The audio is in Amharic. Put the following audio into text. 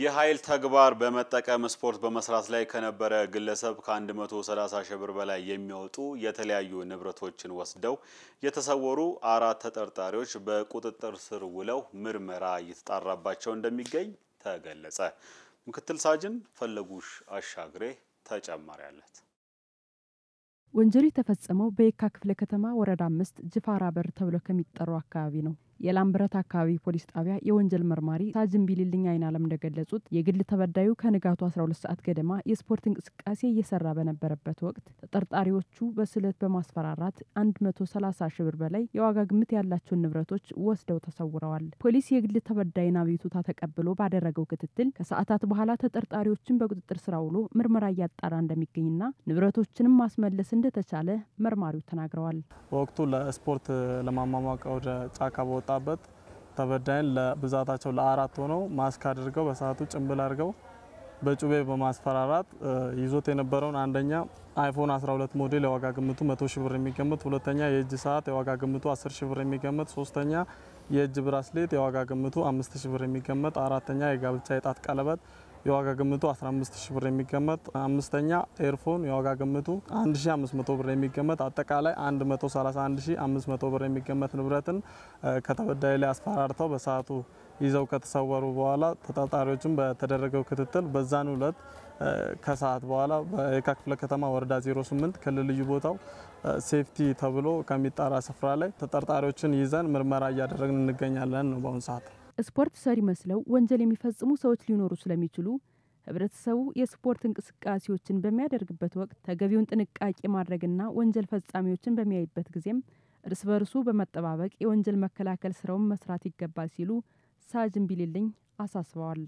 የኃይል ተግባር በመጠቀም ስፖርት በመስራት ላይ ከነበረ ግለሰብ ከ130 ሺህ ብር በላይ የሚወጡ የተለያዩ ንብረቶችን ወስደው የተሰወሩ አራት ተጠርጣሪዎች በቁጥጥር ስር ውለው ምርመራ እየተጣራባቸው እንደሚገኝ ተገለጸ። ምክትል ሳጅን ፈለጉሽ አሻግሬ ተጨማሪ አለት። ወንጀሉ የተፈጸመው በየካ ክፍለ ከተማ ወረዳ አምስት ጅፋራ በር ተብሎ ከሚጠራው አካባቢ ነው። የላምብረት አካባቢ ፖሊስ ጣቢያ የወንጀል መርማሪ ሳጅን ቢሊልኝ አይን አለም እንደገለጹት የግል ተበዳዩ ከንጋቱ 12 ሰዓት ገደማ የስፖርት እንቅስቃሴ እየሰራ በነበረበት ወቅት ተጠርጣሪዎቹ በስለት በማስፈራራት 130 ሺህ ብር በላይ የዋጋ ግምት ያላቸውን ንብረቶች ወስደው ተሰውረዋል። ፖሊስ የግል ተበዳይን አቤቱታ ተቀብሎ ባደረገው ክትትል ከሰዓታት በኋላ ተጠርጣሪዎችን በቁጥጥር ስራ ውሎ ምርመራ እያጣራ እንደሚገኝና ንብረቶችንም ማስመለስ እንደተቻለ መርማሪው ተናግረዋል። በወቅቱ ለስፖርት ለማሟሟቅ ወደ ጫካ በወጣ በመጣበት ተበዳይን ለብዛታቸው ለአራት ሆነው ማስክ አድርገው በሰዓቱ ጭንብል አድርገው በጩቤ በማስፈራራት ይዞት የነበረውን አንደኛ አይፎን 12 ሞዴል የዋጋ ግምቱ 100 ሺህ ብር የሚገምት፣ ሁለተኛ የእጅ ሰዓት የዋጋ ግምቱ 10 ሺህ ብር የሚገምት፣ ሶስተኛ የእጅ ብራስሌት የዋጋ ግምቱ 5 ሺህ ብር የሚገምት፣ አራተኛ የጋብቻ የጣት ቀለበት የዋጋ ግምቱ 15000 ብር የሚገመት፣ አምስተኛ ኤርፎን የዋጋ ግምቱ 1500 ብር የሚገመት አጠቃላይ 131500 ብር የሚገመት ንብረትን ከተበዳይ ላይ አስፈራርተው በሰዓቱ ይዘው ከተሰወሩ በኋላ ተጠርጣሪዎችን በተደረገው ክትትል በዛን ሁለት ከሰዓት በኋላ በየካ ክፍለ ከተማ ወረዳ 08 ክልል ልዩ ቦታው ሴፍቲ ተብሎ ከሚጣራ ስፍራ ላይ ተጠርጣሪዎችን ይዘን ምርመራ እያደረግን እንገኛለን ነው በአሁኑ ሰዓት። ስፖርት ሰሪ መስለው ወንጀል የሚፈጽሙ ሰዎች ሊኖሩ ስለሚችሉ ህብረተሰቡ የስፖርት እንቅስቃሴዎችን በሚያደርግበት ወቅት ተገቢውን ጥንቃቄ ማድረግና ወንጀል ፈጻሚዎችን በሚያይበት ጊዜም እርስ በርሱ በመጠባበቅ የወንጀል መከላከል ስራውን መስራት ይገባል ሲሉ ሳጅን ቢሊልኝ አሳስበዋል።